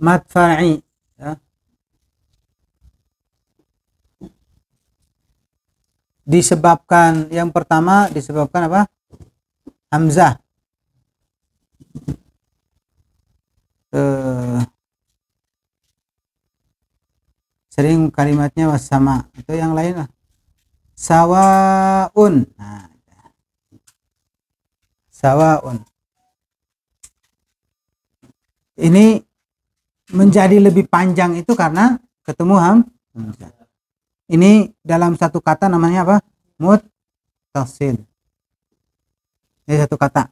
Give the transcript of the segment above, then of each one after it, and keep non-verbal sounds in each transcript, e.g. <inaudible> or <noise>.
madfa'i ya. disebabkan yang pertama disebabkan apa hamzah eh, sering kalimatnya sama itu yang lain lah sawaun nah, ya. sawaun ini menjadi lebih panjang itu karena ketemu ham Ini dalam satu kata namanya apa? mutasil Ini satu kata.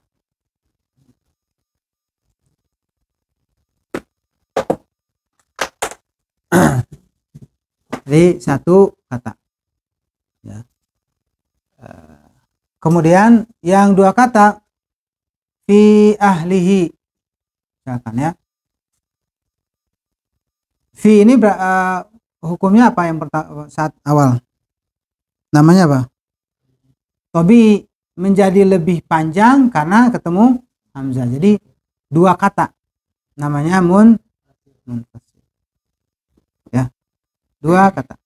Jadi <clears throat> satu kata. Ya. Eh, kemudian yang dua kata fi ahlihi misalkan ya fi ini ber, uh, hukumnya apa yang pertama saat awal namanya apa tobi menjadi lebih panjang karena ketemu hamzah jadi dua kata namanya mun ya dua kata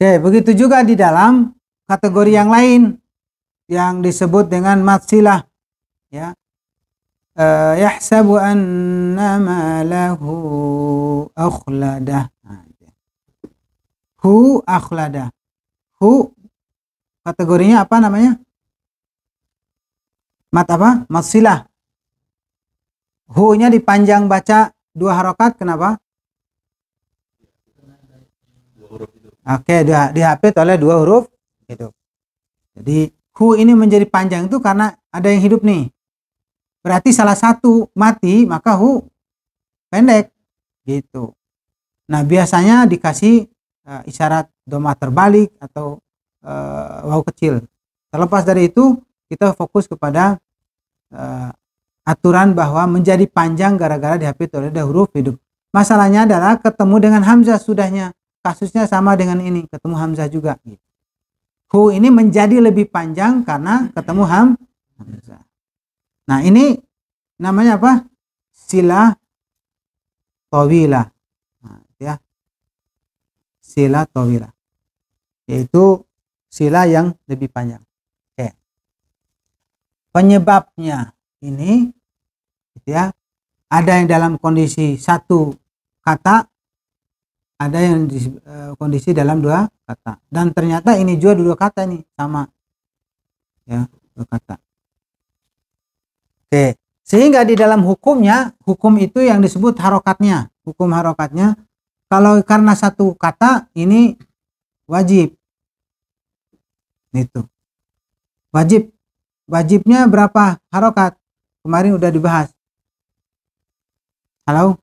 oke begitu juga di dalam kategori yang lain yang disebut dengan matsilah ya Eh, yahsabu anna malahu akhladah nah, gitu ya. hu akhladah hu kategorinya apa namanya mat apa mat silah hu nya dipanjang baca dua harokat kenapa oke okay, HP oleh dua huruf hidup gitu. jadi hu ini menjadi panjang itu karena ada yang hidup nih berarti salah satu mati maka hu pendek gitu nah biasanya dikasih uh, isyarat doma terbalik atau uh, eh, wau kecil terlepas dari itu kita fokus kepada uh, aturan bahwa menjadi panjang gara-gara dihapit oleh huruf hidup masalahnya adalah ketemu dengan hamzah sudahnya kasusnya sama dengan ini ketemu hamzah juga gitu hu ini menjadi lebih panjang karena ketemu ham hamzah Nah, ini namanya apa? Sila tawila. Nah, ya. Sila tawila. Yaitu sila yang lebih panjang. Oke. Penyebabnya ini gitu ya. Ada yang dalam kondisi satu kata, ada yang di, e, kondisi dalam dua kata. Dan ternyata ini juga dua kata nih sama. Ya, dua kata. Oke, sehingga di dalam hukumnya, hukum itu yang disebut harokatnya, hukum harokatnya. Kalau karena satu kata ini wajib. Itu. Wajib. Wajibnya berapa harokat? Kemarin udah dibahas. Halo?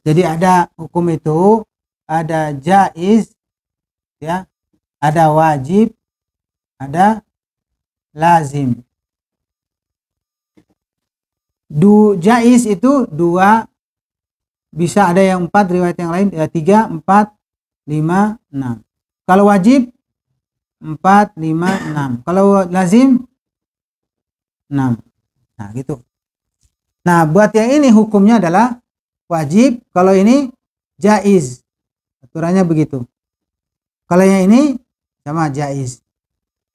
Jadi ada hukum itu, ada jais ya, ada wajib, ada lazim du jais itu dua bisa ada yang empat riwayat yang lain ya, tiga empat lima enam kalau wajib empat lima enam kalau lazim enam nah gitu nah buat yang ini hukumnya adalah wajib kalau ini jais aturannya begitu kalau yang ini sama jais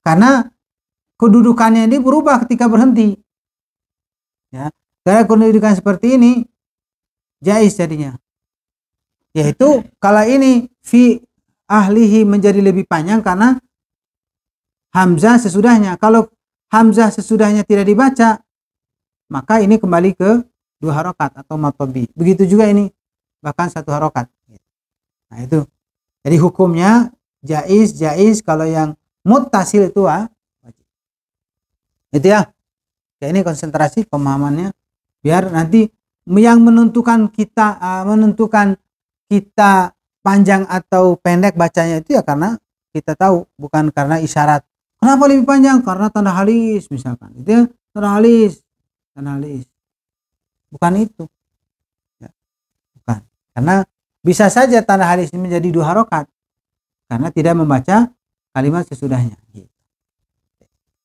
karena kedudukannya ini berubah ketika berhenti ya karena kedudukan seperti ini jais jadinya. Yaitu kalau ini fi ahlihi menjadi lebih panjang karena hamzah sesudahnya. Kalau hamzah sesudahnya tidak dibaca, maka ini kembali ke dua harokat atau matobi. Begitu juga ini bahkan satu harokat. Nah itu. Jadi hukumnya jais jais kalau yang mutasil itu ah, wajib. Itu ya. Ya ini konsentrasi pemahamannya biar nanti yang menentukan kita uh, menentukan kita panjang atau pendek bacanya itu ya karena kita tahu bukan karena isyarat kenapa lebih panjang karena tanda halis misalkan itu ya, tanda halis tanda halis bukan itu ya, bukan karena bisa saja tanda halis ini menjadi dua harokat karena tidak membaca kalimat sesudahnya gitu.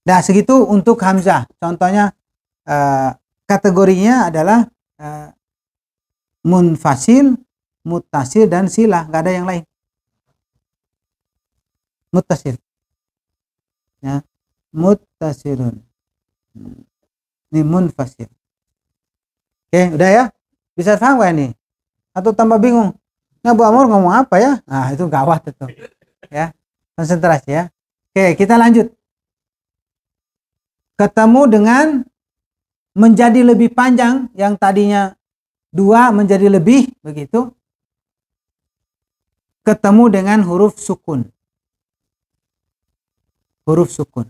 nah segitu untuk Hamzah contohnya eh, kategorinya adalah uh, munfasil, mutasil dan silah, nggak ada yang lain. Mutasil. Ya, mutasilun. Ini munfasil. Oke, udah ya? Bisa paham gak ini? Atau tambah bingung? Nah, Bu Amor ngomong apa ya? Nah, itu gawat itu. Ya, konsentrasi ya. Oke, kita lanjut. Ketemu dengan menjadi lebih panjang yang tadinya dua menjadi lebih begitu ketemu dengan huruf sukun huruf sukun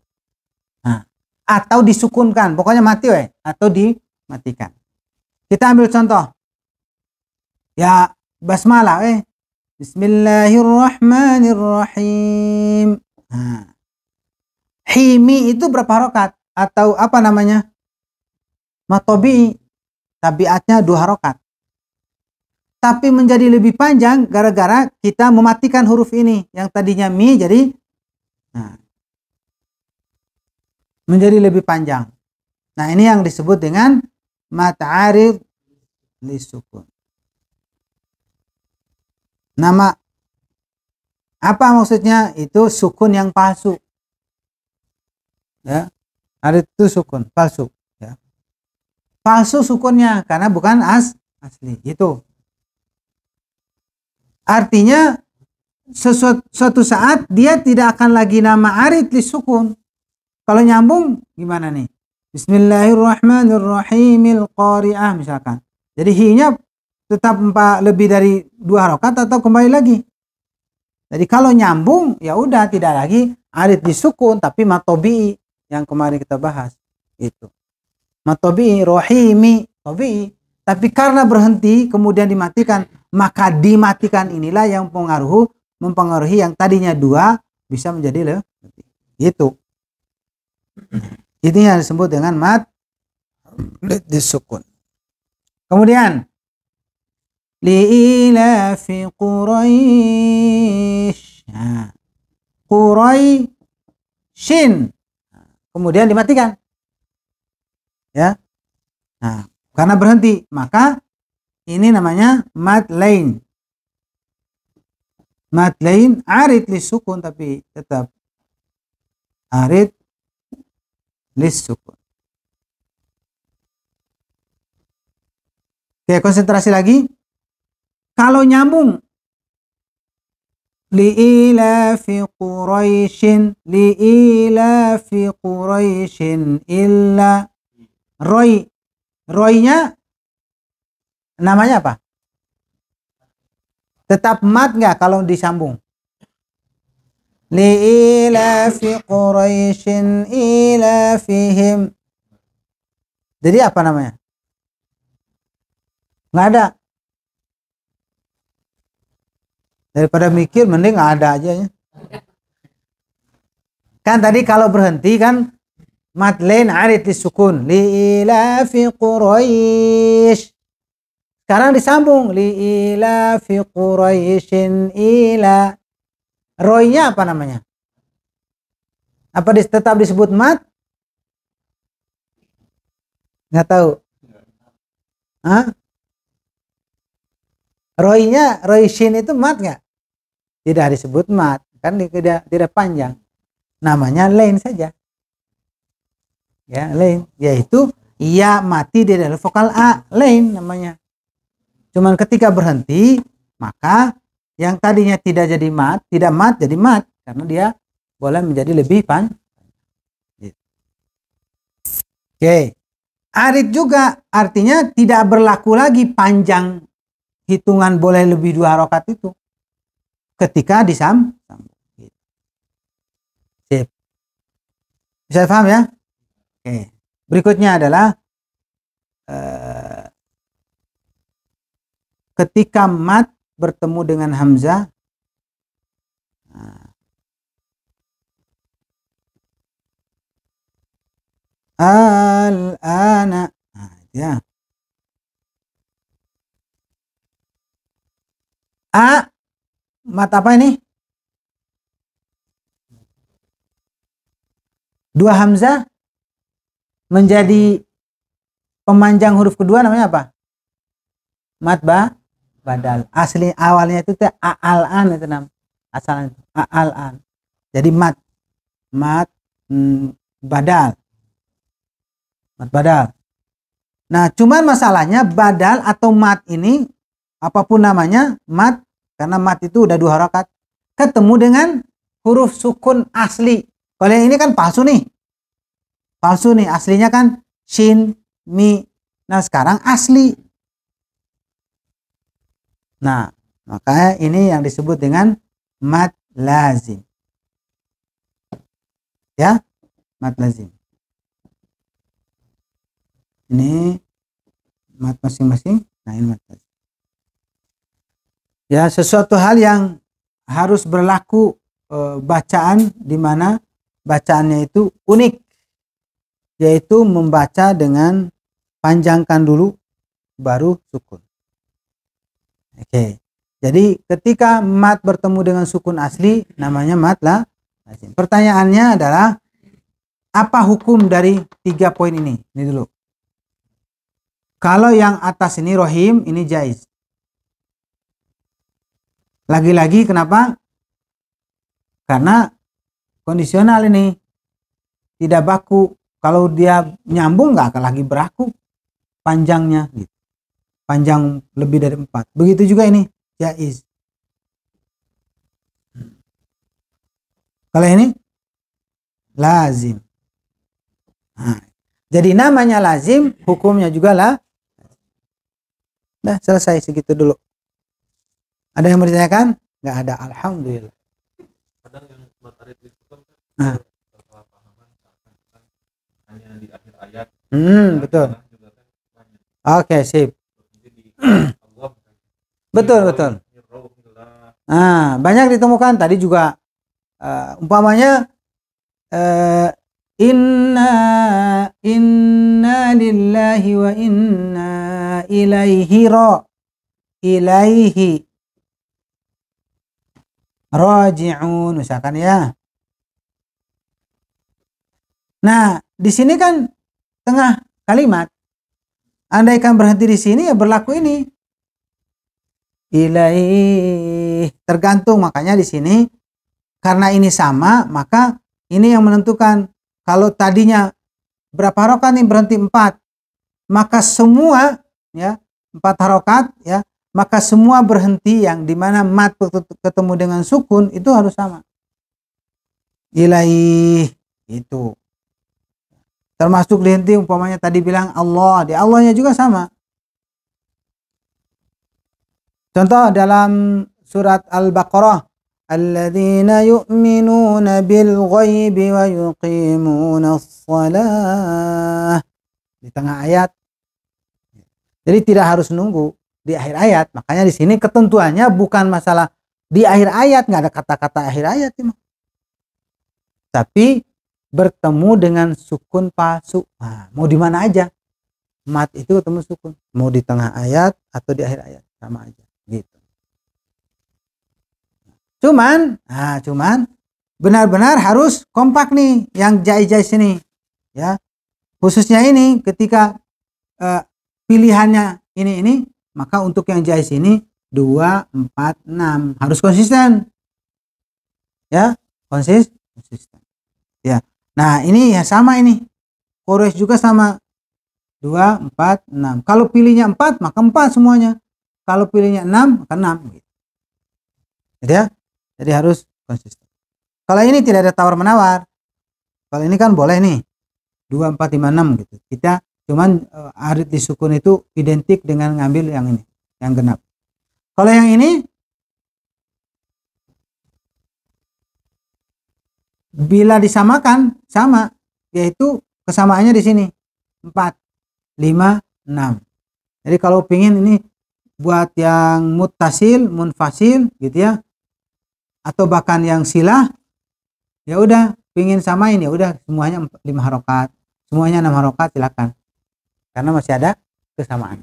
nah, atau disukunkan pokoknya mati weh atau dimatikan kita ambil contoh ya basmalah eh Bismillahirrahmanirrahim nah, himi itu berapa rokat atau apa namanya matobi tabiatnya dua harokat. Tapi menjadi lebih panjang gara-gara kita mematikan huruf ini. Yang tadinya mi jadi nah, menjadi lebih panjang. Nah ini yang disebut dengan mata'arif lisukun. Nama apa maksudnya? Itu sukun yang palsu. Ya, ada itu sukun palsu palsu sukunnya karena bukan as asli itu artinya sesuatu suatu saat dia tidak akan lagi nama arit li sukun kalau nyambung gimana nih Bismillahirrahmanirrahim qari'ah misalkan jadi hinya tetap empat, lebih dari dua harokat atau kembali lagi jadi kalau nyambung ya udah tidak lagi arid sukun tapi matobi yang kemarin kita bahas itu matobi rohimi tobi tapi karena berhenti kemudian dimatikan maka dimatikan inilah yang pengaruh mempengaruhi yang tadinya dua bisa menjadi lebih gitu. itu Ini yang disebut dengan mat disukun kemudian li'ilafi Quraisy nah, Kemudian dimatikan ya nah karena berhenti maka ini namanya mad lain mad lain arid sukun tapi tetap arit arid sukun Oke, konsentrasi lagi. Kalau nyambung li ila li li fi quraishin illa Roy Roynya namanya apa? Tetap mat nggak kalau disambung? Li'ilafi Quraisyin fihim. Jadi apa namanya? Nggak ada. Daripada mikir mending nggak ada aja ya. Kan tadi kalau berhenti kan mat lain di sukun. Li ila fi quraish Sekarang disambung. Li ila fi Quraisyin ila. roinya apa namanya? Apa dis tetap disebut mat? Nggak tahu. Hah? roinya roishin itu mat nggak? Tidak disebut mat, kan tidak tidak panjang. Namanya lain saja ya lain yaitu ia ya mati di dalam vokal a lain namanya cuman ketika berhenti maka yang tadinya tidak jadi mat tidak mat jadi mat karena dia boleh menjadi lebih pan oke okay. arit juga artinya tidak berlaku lagi panjang hitungan boleh lebih dua rokat itu ketika disam Sip. bisa paham ya Oke. Berikutnya adalah eh, ketika mat bertemu dengan hamzah nah, al-ana nah, ya. a mat apa ini dua hamzah menjadi pemanjang huruf kedua namanya apa? matba badal. Asli awalnya itu teh aalan itu nam. Asalan aalan. Jadi mat mat mm, badal. Mat badal. Nah, cuman masalahnya badal atau mat ini apapun namanya mat karena mat itu udah dua harakat ketemu dengan huruf sukun asli. Kalau yang ini kan palsu nih palsu nih aslinya kan shin mi nah sekarang asli nah makanya ini yang disebut dengan mat lazim ya mat lazim ini mat masing-masing nah ini mat lazim ya sesuatu hal yang harus berlaku e, bacaan di mana bacaannya itu unik yaitu membaca dengan panjangkan dulu baru sukun. Oke. Okay. Jadi ketika mat bertemu dengan sukun asli namanya mat lah. Pertanyaannya adalah apa hukum dari tiga poin ini? Ini dulu. Kalau yang atas ini rohim, ini jais. Lagi-lagi kenapa? Karena kondisional ini tidak baku. Kalau dia nyambung nggak akan lagi beraku panjangnya gitu. Panjang lebih dari empat. Begitu juga ini ya is. Kalau ini lazim. Nah, jadi namanya lazim, hukumnya juga lah. Nah, selesai segitu dulu. Ada yang bertanyakan? Nggak ada. Alhamdulillah. Kadang yang di akhir ayat hmm, betul oke okay, sip <clears throat> betul betul nah banyak ditemukan tadi juga uh, umpamanya uh, inna inna lillahi wa inna ilaihi ro ilaihi raji'un misalkan ya Nah, di sini kan tengah kalimat. Andaikan berhenti di sini ya berlaku ini. Ilai tergantung makanya di sini karena ini sama maka ini yang menentukan kalau tadinya berapa harokat nih berhenti empat maka semua ya empat harokat ya maka semua berhenti yang dimana mat ketemu dengan sukun itu harus sama Ilai itu Termasuk dihenti umpamanya tadi bilang Allah. Di Allahnya juga sama. Contoh dalam surat Al-Baqarah. Alladzina yu'minuna bil ghaibi wa yuqimuna salah. Di tengah ayat. Jadi tidak harus nunggu di akhir ayat. Makanya di sini ketentuannya bukan masalah di akhir ayat nggak ada kata-kata akhir ayat Tapi bertemu dengan sukun palsu. Nah, mau di mana aja. Mat itu ketemu sukun. Mau di tengah ayat atau di akhir ayat. Sama aja. Gitu. Cuman, nah cuman benar-benar harus kompak nih yang jai-jai sini. Ya. Khususnya ini ketika e, pilihannya ini ini, maka untuk yang jai sini 2 4 6 harus konsisten. Ya, konsis konsisten. Ya, Nah, ini ya sama ini. Kores juga sama. 2, 4, 6. Kalau pilihnya 4, maka 4 semuanya. Kalau pilihnya 6, maka 6. Gitu. Jadi ya, jadi harus konsisten. Kalau ini tidak ada tawar-menawar. Kalau ini kan boleh nih. 2, 4, 5, 6 gitu. Kita cuman uh, arit disukun itu identik dengan ngambil yang ini, yang genap. Kalau yang ini Bila disamakan sama, yaitu kesamaannya di sini 4, 5, 6. Jadi kalau pingin ini buat yang mutasil, munfasil gitu ya, atau bahkan yang silah, ya udah pingin sama ini ya udah semuanya lima harokat, semuanya enam harokat silakan, karena masih ada kesamaan.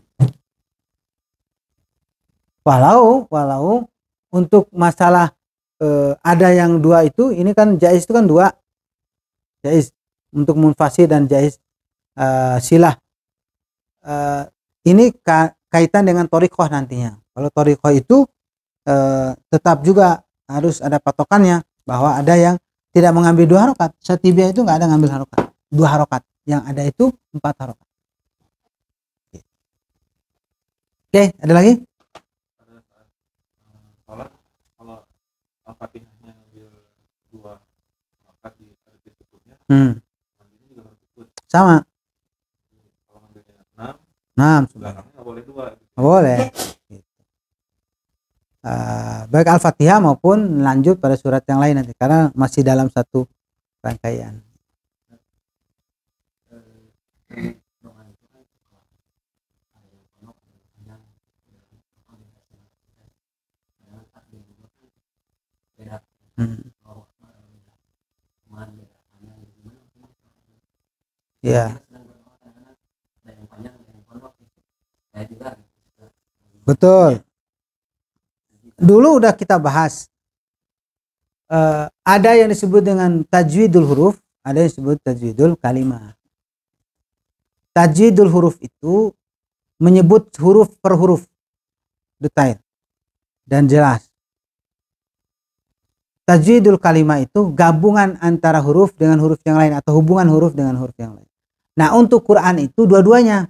Walau, walau untuk masalah eh, ada yang dua itu ini kan jais itu kan dua jais untuk munfasi dan jais eh, silah eh, ini ka, kaitan dengan torikoh nantinya kalau torikoh itu eh, tetap juga harus ada patokannya bahwa ada yang tidak mengambil dua harokat setibia itu nggak ada ngambil harokat dua harokat yang ada itu empat harokat oke ada lagi Al-Fatihahnya ngambil dua rakaat di target tutupnya. Hmm. Ngambilnya juga harus ikut. Sama. kalau ngambilnya enam, enam sudah. nggak boleh dua. Gitu. boleh. Uh, baik Al-Fatihah maupun lanjut pada surat yang lain nanti karena masih dalam satu rangkaian. ya betul dulu udah kita bahas uh, ada yang disebut dengan tajwidul huruf ada yang disebut tajwidul kalimat tajwidul huruf itu menyebut huruf per huruf detail dan jelas tajwidul kalimat itu gabungan antara huruf dengan huruf yang lain atau hubungan huruf dengan huruf yang lain Nah untuk Quran itu dua-duanya.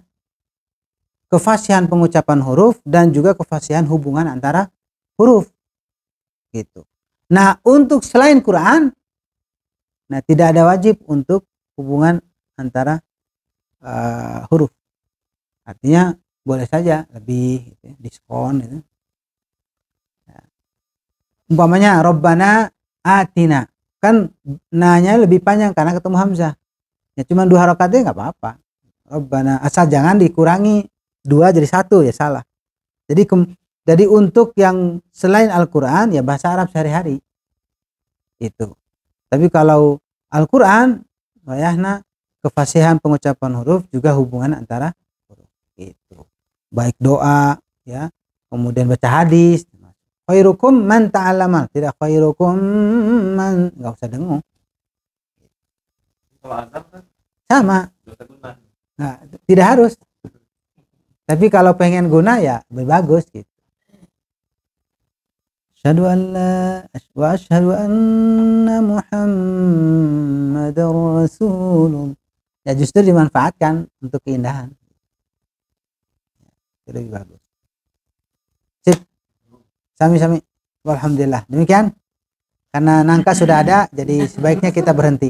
Kefasihan pengucapan huruf dan juga kefasihan hubungan antara huruf. Gitu. Nah untuk selain Quran, nah tidak ada wajib untuk hubungan antara uh, huruf. Artinya boleh saja lebih gitu, ya, diskon gitu. Nah, Umpamanya Robbana Atina kan nanya lebih panjang karena ketemu Hamzah ya cuma dua harokat harokatnya nggak apa-apa Rabbana asal jangan dikurangi dua jadi satu ya salah jadi kem, jadi untuk yang selain Al-Quran ya bahasa Arab sehari-hari itu tapi kalau Al-Quran bayahna kefasihan pengucapan huruf juga hubungan antara huruf itu baik doa ya kemudian baca hadis khairukum man ta'allama tidak khairukum man nggak usah dengung kalau kan sama nah, tidak harus tapi kalau pengen guna ya lebih bagus gitu Asyhadu an la wa asyhadu anna Muhammadar Rasulullah. Ya justru dimanfaatkan untuk keindahan. Itu lebih bagus. Sip. Sami-sami. Alhamdulillah. Demikian. Karena nangka sudah ada, jadi sebaiknya kita berhenti.